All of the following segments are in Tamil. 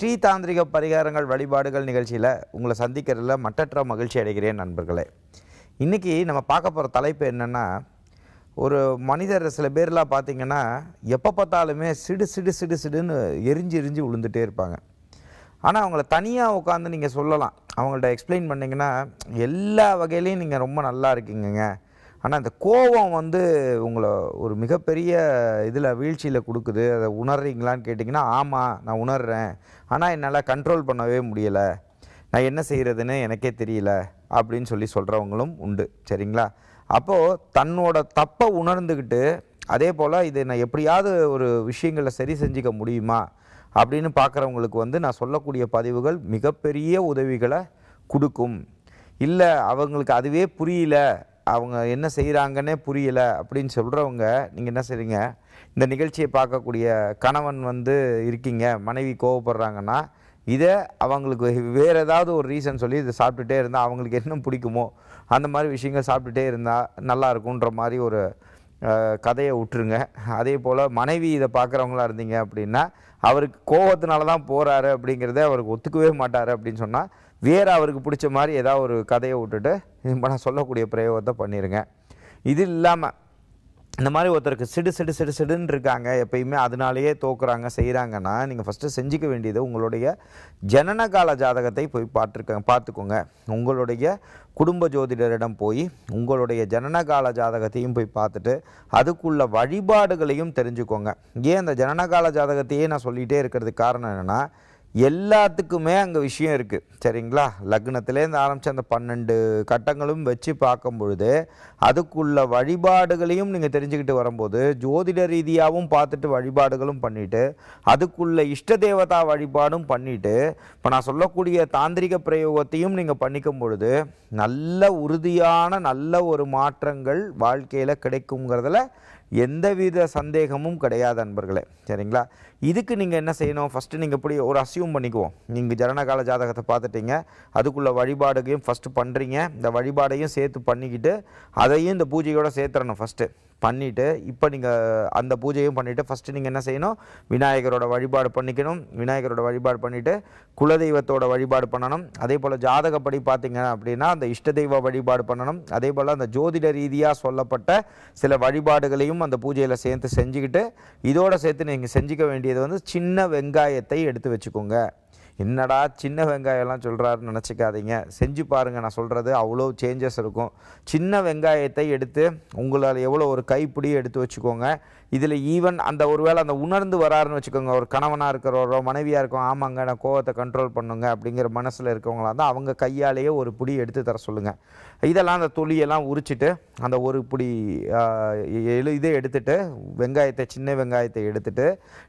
ஸ்ரீ தாந்திரிக பரிகாரங்கள் வழிபாடுகள் நிகழ்ச்சியில் உங்களை சந்திக்கிறதுல மட்டற்ற மகிழ்ச்சி அடைகிறேன் நண்பர்களே இன்றைக்கி நம்ம பார்க்க போகிற தலைப்பு என்னென்னா ஒரு மனிதர் சில பேர்லாம் பார்த்திங்கன்னா எப்போ பார்த்தாலுமே சிடு சிடு சிடு சிடுன்னு எரிஞ்சு எரிஞ்சு விழுந்துகிட்டே இருப்பாங்க ஆனால் அவங்கள தனியாக உட்காந்து நீங்கள் சொல்லலாம் அவங்கள்ட்ட எக்ஸ்பிளைன் பண்ணிங்கன்னா எல்லா வகையிலையும் நீங்கள் ரொம்ப நல்லா இருக்கீங்க ஆனால் இந்த கோபம் வந்து உங்களை ஒரு மிகப்பெரிய இதில் வீழ்ச்சியில் கொடுக்குது அதை உணர்றீங்களான்னு கேட்டிங்கன்னா ஆமாம் நான் உணர்கிறேன் ஆனால் என்னால் கண்ட்ரோல் பண்ணவே முடியலை நான் என்ன செய்கிறதுன்னு எனக்கே தெரியல அப்படின்னு சொல்லி சொல்கிறவங்களும் உண்டு சரிங்களா அப்போது தன்னோட தப்பை உணர்ந்துக்கிட்டு அதே போல் இது நான் எப்படியாவது ஒரு விஷயங்களை சரி செஞ்சுக்க முடியுமா அப்படின்னு பார்க்குறவங்களுக்கு வந்து நான் சொல்லக்கூடிய பதிவுகள் மிகப்பெரிய உதவிகளை கொடுக்கும் இல்லை அவங்களுக்கு அதுவே புரியல அவங்க என்ன செய்கிறாங்கன்னே புரியலை அப்படின்னு சொல்கிறவங்க நீங்கள் என்ன செய்கிறீங்க இந்த நிகழ்ச்சியை பார்க்கக்கூடிய கணவன் வந்து இருக்கீங்க மனைவி கோவப்படுறாங்கன்னா இதை அவங்களுக்கு வேறு ஏதாவது ஒரு ரீசன் சொல்லி இதை சாப்பிட்டுட்டே இருந்தால் அவங்களுக்கு என்ன பிடிக்குமோ அந்த மாதிரி விஷயங்கள் சாப்பிட்டுட்டே இருந்தால் நல்லா இருக்குன்ற மாதிரி ஒரு கதையை விட்டுருங்க அதே போல் மனைவி இதை பார்க்குறவங்களா இருந்தீங்க அப்படின்னா அவருக்கு கோபத்தினால தான் போகிறாரு அப்படிங்கிறத அவருக்கு ஒத்துக்கவே மாட்டார் அப்படின்னு சொன்னால் வேறு அவருக்கு பிடிச்ச மாதிரி ஏதாவது ஒரு கதையை விட்டுட்டு இப்போ நான் சொல்லக்கூடிய பிரயோகத்தை பண்ணிடுங்க இது இல்லாமல் இந்த மாதிரி ஒருத்தருக்கு சிடு சிடு சிடு சிடுன்னு இருக்காங்க எப்பயுமே அதனாலேயே தோக்குறாங்க செய்கிறாங்கன்னா நீங்கள் ஃபஸ்ட்டு செஞ்சுக்க வேண்டியது உங்களுடைய ஜனனகால ஜாதகத்தை போய் பார்த்துருக்க பார்த்துக்கோங்க உங்களுடைய குடும்ப ஜோதிடரிடம் போய் உங்களுடைய ஜனனகால ஜாதகத்தையும் போய் பார்த்துட்டு அதுக்குள்ள வழிபாடுகளையும் தெரிஞ்சுக்கோங்க ஏன் அந்த ஜனனகால ஜாதகத்தையே நான் சொல்லிகிட்டே இருக்கிறதுக்கு காரணம் என்னென்னா எல்லாத்துக்குமே அங்கே விஷயம் இருக்குது சரிங்களா லக்னத்திலேருந்து ஆரம்பித்த அந்த பன்னெண்டு கட்டங்களும் வச்சு பார்க்கும் பொழுது அதுக்குள்ள வழிபாடுகளையும் நீங்கள் தெரிஞ்சுக்கிட்டு வரும்போது ஜோதிட ரீதியாகவும் பார்த்துட்டு வழிபாடுகளும் பண்ணிவிட்டு அதுக்குள்ள இஷ்ட தேவதா வழிபாடும் பண்ணிவிட்டு இப்போ நான் சொல்லக்கூடிய தாந்திரிக பிரயோகத்தையும் நீங்கள் பண்ணிக்கும் பொழுது நல்ல உறுதியான நல்ல ஒரு மாற்றங்கள் வாழ்க்கையில் கிடைக்குங்கிறதுல எந்தவித சந்தேகமும் கிடையாது அன்பர்களே சரிங்களா இதுக்கு நீங்கள் என்ன செய்யணும் ஃபஸ்ட்டு நீங்கள் இப்படி ஒரு அசியூம் பண்ணிக்குவோம் நீங்கள் ஜனனகால ஜாதகத்தை பார்த்துட்டீங்க அதுக்குள்ள வழிபாடுகையும் ஃபஸ்ட்டு பண்ணுறீங்க இந்த வழிபாடையும் சேர்த்து பண்ணிக்கிட்டு அதையும் இந்த பூஜையோடு சேர்த்துறணும் ஃபஸ்ட்டு பண்ணிவிட்டு இப்போ நீங்கள் அந்த பூஜையும் பண்ணிவிட்டு ஃபஸ்ட்டு நீங்கள் என்ன செய்யணும் விநாயகரோட வழிபாடு பண்ணிக்கணும் விநாயகரோட வழிபாடு பண்ணிவிட்டு குலதெய்வத்தோட வழிபாடு பண்ணணும் அதே போல் ஜாதகப்படி பார்த்திங்க அப்படின்னா அந்த இஷ்ட தெய்வ வழிபாடு பண்ணணும் அதே போல் அந்த ஜோதிட ரீதியாக சொல்லப்பட்ட சில வழிபாடுகளையும் அந்த பூஜையில் சேர்த்து செஞ்சுக்கிட்டு இதோடு சேர்த்து நீங்கள் செஞ்சுக்க வேண்டியது வந்து சின்ன வெங்காயத்தை எடுத்து வச்சுக்கோங்க என்னடா சின்ன வெங்காயம்லாம் சொல்கிறாருன்னு நினச்சிக்காதீங்க செஞ்சு பாருங்கள் நான் சொல்கிறது அவ்வளோ சேஞ்சஸ் இருக்கும் சின்ன வெங்காயத்தை எடுத்து உங்களால் எவ்வளோ ஒரு கைப்பிடி எடுத்து வச்சுக்கோங்க இதில் ஈவன் அந்த ஒரு வேளை அந்த உணர்ந்து வராருன்னு வச்சுக்கோங்க ஒரு கணவனாக இருக்கிறவரோ மனைவியாக இருக்கோம் ஆமாங்க நான் கோவத்தை கண்ட்ரோல் பண்ணுங்க அப்படிங்கிற மனசில் இருக்கவங்களா தான் அவங்க கையாலேயே ஒரு பிடி எடுத்து தர சொல்லுங்கள் இதெல்லாம் அந்த துளியெல்லாம் உரிச்சிட்டு அந்த ஒரு பிடி எழு இதை எடுத்துகிட்டு வெங்காயத்தை சின்ன வெங்காயத்தை எடுத்துகிட்டு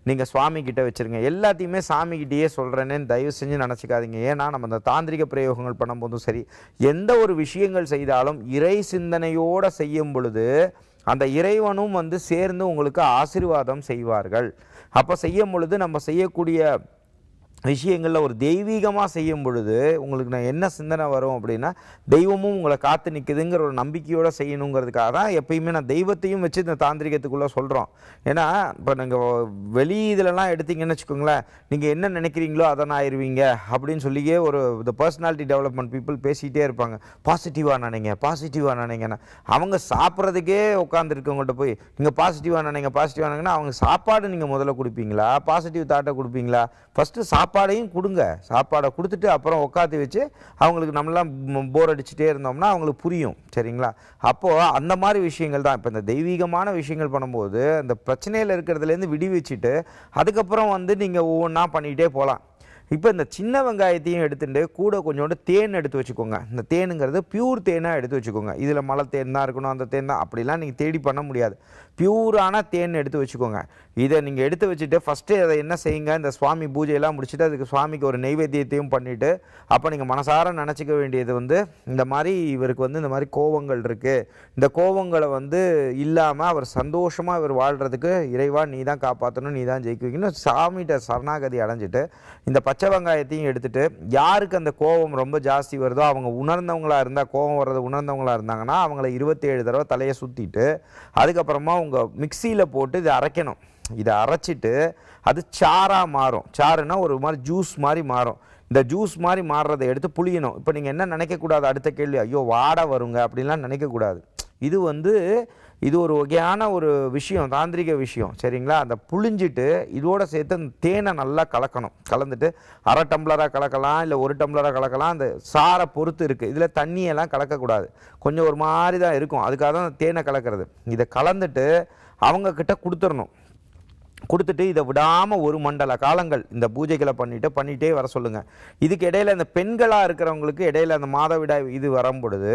நீங்கள் சுவாமிக்கிட்ட வச்சுருங்க எல்லாத்தையுமே சாமிக்கிட்டேயே சொல்கிறேன்னு தயவு தயவு செஞ்சு நினச்சிக்காதீங்க ஏன்னா நம்ம இந்த தாந்திரிக பிரயோகங்கள் பண்ணும்போதும் சரி எந்த ஒரு விஷயங்கள் செய்தாலும் இறை சிந்தனையோடு செய்யும் பொழுது அந்த இறைவனும் வந்து சேர்ந்து உங்களுக்கு ஆசிர்வாதம் செய்வார்கள் அப்போ செய்யும் பொழுது நம்ம செய்யக்கூடிய விஷயங்களில் ஒரு தெய்வீகமாக செய்யும் பொழுது உங்களுக்கு நான் என்ன சிந்தனை வரும் அப்படின்னா தெய்வமும் உங்களை காத்து நிற்குதுங்கிற ஒரு நம்பிக்கையோடு செய்யணுங்கிறதுக்காக தான் எப்பயுமே நான் தெய்வத்தையும் வச்சு இந்த தாந்திரிகத்துக்குள்ளே சொல்கிறோம் ஏன்னா இப்போ நீங்கள் வெளி இதிலலாம் எடுத்தீங்கன்னு வச்சுக்கோங்களேன் நீங்கள் என்ன நினைக்கிறீங்களோ அதை நான் ஆயிடுவீங்க அப்படின்னு சொல்லியே ஒரு இந்த பர்சனாலிட்டி டெவலப்மெண்ட் பீப்புள் பேசிகிட்டே இருப்பாங்க பாசிட்டிவாக நினைங்க பாசிட்டிவாக நினைங்கன்னா அவங்க சாப்பிட்றதுக்கே உட்காந்துருக்கவங்கள்ட்ட போய் நீங்கள் பாசிட்டிவாக நினைங்க பாசிட்டிவாக நினைங்கன்னா அவங்க சாப்பாடு நீங்கள் முதல்ல கொடுப்பீங்களா பாசிட்டிவ் தாட்டை கொடுப்பீங்களா ஃபஸ்ட்டு சாப் சாப்பாடையும் கொடுங்க சாப்பாடை கொடுத்துட்டு அப்புறம் உட்காந்து வச்சு அவங்களுக்கு நம்மளாம் போர் அடிச்சுட்டே இருந்தோம்னா அவங்களுக்கு புரியும் சரிங்களா அப்போது அந்த மாதிரி விஷயங்கள் தான் இப்போ இந்த தெய்வீகமான விஷயங்கள் பண்ணும்போது அந்த பிரச்சனையில் இருக்கிறதுலேருந்து விடுவிச்சுட்டு அதுக்கப்புறம் வந்து நீங்கள் ஒவ்வொன்றா பண்ணிக்கிட்டே போகலாம் இப்போ இந்த சின்ன வெங்காயத்தையும் எடுத்துட்டு கூட கொஞ்சோண்டு தேன் எடுத்து வச்சுக்கோங்க இந்த தேனுங்கிறது பியூர் தேனாக எடுத்து வச்சுக்கோங்க இதில் மழை தேன் தான் இருக்கணும் அந்த தேன் தான் அப்படிலாம் நீங்கள் தேடி பண்ண முடியாது பியூரான தேன் எடுத்து வச்சுக்கோங்க இதை நீங்கள் எடுத்து வச்சுட்டு ஃபஸ்ட்டு அதை என்ன செய்யுங்க இந்த சுவாமி பூஜையெல்லாம் முடிச்சுட்டு அதுக்கு சுவாமிக்கு ஒரு நெய்வேத்தியத்தையும் பண்ணிவிட்டு அப்போ நீங்கள் மனசார நினச்சிக்க வேண்டியது வந்து இந்த மாதிரி இவருக்கு வந்து இந்த மாதிரி கோவங்கள் இருக்குது இந்த கோவங்களை வந்து இல்லாமல் அவர் சந்தோஷமாக இவர் வாழ்கிறதுக்கு இறைவா நீ தான் காப்பாற்றணும் நீ தான் ஜெயிக்க வைக்கணும் சாமிகிட்ட சரணாகதி அடைஞ்சிட்டு இந்த பச்சை வெங்காயத்தையும் எடுத்துகிட்டு யாருக்கு அந்த கோபம் ரொம்ப ஜாஸ்தி வருதோ அவங்க உணர்ந்தவங்களாக இருந்தால் கோவம் வர்றது உணர்ந்தவங்களாக இருந்தாங்கன்னா அவங்கள இருபத்தேழு தடவை தலையை சுற்றிட்டு அதுக்கப்புறமா அவங்க உங்கள் மிக்சியில் போட்டு இதை அரைக்கணும் இதை அரைச்சிட்டு அது சாராக மாறும் சாருன்னா ஒரு மாதிரி ஜூஸ் மாதிரி மாறும் இந்த ஜூஸ் மாதிரி மாறுறதை எடுத்து புளியணும் இப்போ நீங்கள் என்ன நினைக்கக்கூடாது அடுத்த கேள்வி ஐயோ வாட வருங்க அப்படின்லாம் நினைக்கக்கூடாது இது வந்து இது ஒரு வகையான ஒரு விஷயம் தாந்திரிக விஷயம் சரிங்களா அந்த புழிஞ்சிட்டு இதோடு சேர்த்து அந்த தேனை நல்லா கலக்கணும் கலந்துட்டு அரை டம்ளராக கலக்கலாம் இல்லை ஒரு டம்ளராக கலக்கலாம் அந்த சாரை பொறுத்து இருக்குது இதில் தண்ணியெல்லாம் கலக்கக்கூடாது கொஞ்சம் ஒரு மாதிரி தான் இருக்கும் அதுக்காக தான் அந்த தேனை கலக்கிறது இதை கலந்துட்டு அவங்கக்கிட்ட கொடுத்துடணும் கொடுத்துட்டு இதை விடாமல் ஒரு மண்டல காலங்கள் இந்த பூஜைகளை பண்ணிவிட்டு பண்ணிகிட்டே வர சொல்லுங்கள் இதுக்கு இடையில் இந்த பெண்களாக இருக்கிறவங்களுக்கு இடையில் அந்த மாதவிடாய் இது வரும் பொழுது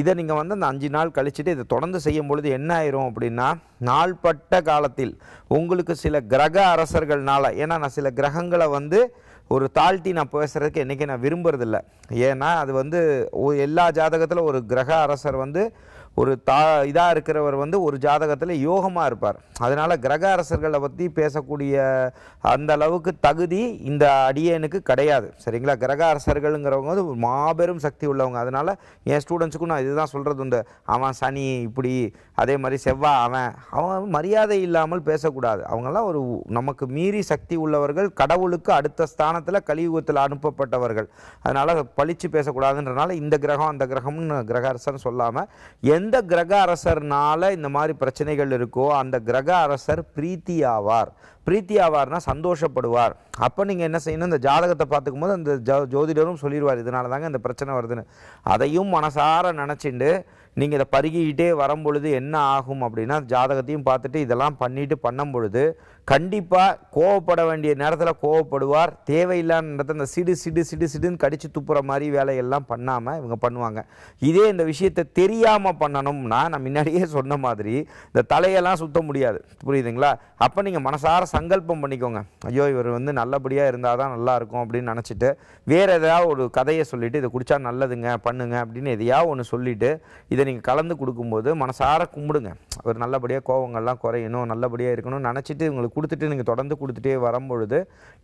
இதை நீங்கள் வந்து அந்த அஞ்சு நாள் கழிச்சுட்டு இதை தொடர்ந்து செய்யும் பொழுது என்ன ஆயிரும் அப்படின்னா நாள்பட்ட காலத்தில் உங்களுக்கு சில கிரக அரசர்கள்னால ஏன்னா நான் சில கிரகங்களை வந்து ஒரு தாழ்த்தி நான் பேசுகிறதுக்கு என்றைக்கு நான் விரும்புறதில்ல ஏன்னா அது வந்து எல்லா ஜாதகத்தில் ஒரு கிரக அரசர் வந்து ஒரு தா இதாக இருக்கிறவர் வந்து ஒரு ஜாதகத்தில் யோகமாக இருப்பார் அதனால் கிரக அரசர்களை பற்றி பேசக்கூடிய அந்த அளவுக்கு தகுதி இந்த அடியனுக்கு கிடையாது சரிங்களா கிரக அரசர்களுங்கிறவங்க வந்து மாபெரும் சக்தி உள்ளவங்க அதனால் என் ஸ்டூடெண்ட்ஸுக்கும் நான் இதுதான் சொல்கிறது உண்டு அவன் சனி இப்படி அதே மாதிரி செவ்வா அவன் அவன் மரியாதை இல்லாமல் பேசக்கூடாது அவங்கெல்லாம் ஒரு நமக்கு மீறி சக்தி உள்ளவர்கள் கடவுளுக்கு அடுத்த ஸ்தானத்தில் கலியுகத்தில் அனுப்பப்பட்டவர்கள் அதனால் பழித்து பேசக்கூடாதுன்றனால இந்த கிரகம் அந்த கிரகம்னு கிரக அரசன் சொல்லாமல் எந்த எந்த கிரக அரசர்னால இந்த மாதிரி பிரச்சனைகள் இருக்கோ அந்த கிரக அரசர் பிரீத்தி ஆவார் பிரீத்தி ஆவார்னா சந்தோஷப்படுவார் அப்போ நீங்கள் என்ன செய்யணும் இந்த ஜாதகத்தை பார்த்துக்கும் போது அந்த ஜோ ஜோதிடரும் சொல்லிடுவார் இதனால தாங்க இந்த பிரச்சனை வருதுன்னு அதையும் மனசார நினச்சிண்டு நீங்கள் இதை பருகிக்கிட்டே வரும்பொழுது என்ன ஆகும் அப்படின்னா ஜாதகத்தையும் பார்த்துட்டு இதெல்லாம் பண்ணிட்டு பண்ணும் பொழுது கண்டிப்பாக கோவப்பட வேண்டிய நேரத்தில் கோவப்படுவார் தேவையில்லாத நேரத்தில் இந்த சிடு சிடு சிடு சிடுன்னு கடித்து துப்புற மாதிரி வேலையெல்லாம் பண்ணாமல் இவங்க பண்ணுவாங்க இதே இந்த விஷயத்தை தெரியாமல் பண்ணணும்னா நான் முன்னாடியே சொன்ன மாதிரி இந்த தலையெல்லாம் சுத்த முடியாது புரியுதுங்களா அப்போ நீங்கள் மனசார சங்கல்பம் பண்ணிக்கோங்க ஐயோ இவர் வந்து நல்லபடியாக இருந்தால் தான் நல்லாயிருக்கும் அப்படின்னு நினச்சிட்டு வேறு ஏதாவது ஒரு கதையை சொல்லிவிட்டு இதை குடித்தா நல்லதுங்க பண்ணுங்க அப்படின்னு எதையாவது ஒன்று சொல்லிவிட்டு இதை நீங்கள் கலந்து கொடுக்கும்போது மனசார கும்பிடுங்க ஒரு நல்லபடியாக கோவங்கள்லாம் குறையணும் நல்லபடியாக இருக்கணும்னு நினச்சிட்டு இவங்களுக்கு நீங்கள் கொடுத்துட்டு நீங்கள் தொடர்ந்து கொடுத்துட்டே வரும்பொழுது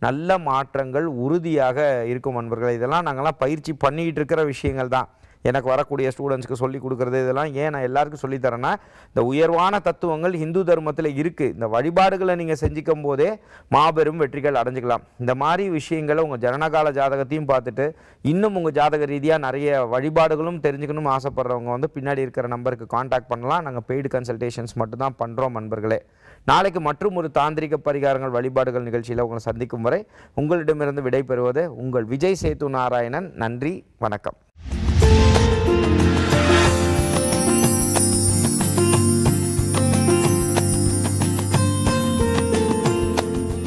நல்ல மாற்றங்கள் உறுதியாக இருக்கும் நண்பர்கள் இதெல்லாம் நாங்கள்லாம் பயிற்சி பண்ணிக்கிட்டு இருக்கிற விஷயங்கள் தான் எனக்கு வரக்கூடிய ஸ்டூடெண்ட்ஸ்க்கு சொல்லிக் கொடுக்குறது இதெல்லாம் ஏன் நான் எல்லாருக்கும் சொல்லித்தரேன்னா இந்த உயர்வான தத்துவங்கள் ஹிந்து தர்மத்தில் இருக்குது இந்த வழிபாடுகளை நீங்கள் செஞ்சுக்கும் போதே மாபெரும் வெற்றிகள் அடைஞ்சிக்கலாம் இந்த மாதிரி விஷயங்களை உங்கள் ஜனனகால ஜாதகத்தையும் பார்த்துட்டு இன்னும் உங்கள் ஜாதக ரீதியாக நிறைய வழிபாடுகளும் தெரிஞ்சுக்கணும்னு ஆசைப்பட்றவங்க வந்து பின்னாடி இருக்கிற நம்பருக்கு காண்டாக்ட் பண்ணலாம் நாங்கள் பெய்டு கன்சல்டேஷன்ஸ் மட்டும்தான் பண்ணுறோம் நண்பர்களே நாளைக்கு மற்றும் ஒரு தாந்திரிக பரிகாரங்கள் வழிபாடுகள் நிகழ்ச்சியில் உங்களை சந்திக்கும் வரை உங்களிடமிருந்து விடைபெறுவது உங்கள் விஜய் சேத்து நாராயணன் நன்றி வணக்கம் Podcast.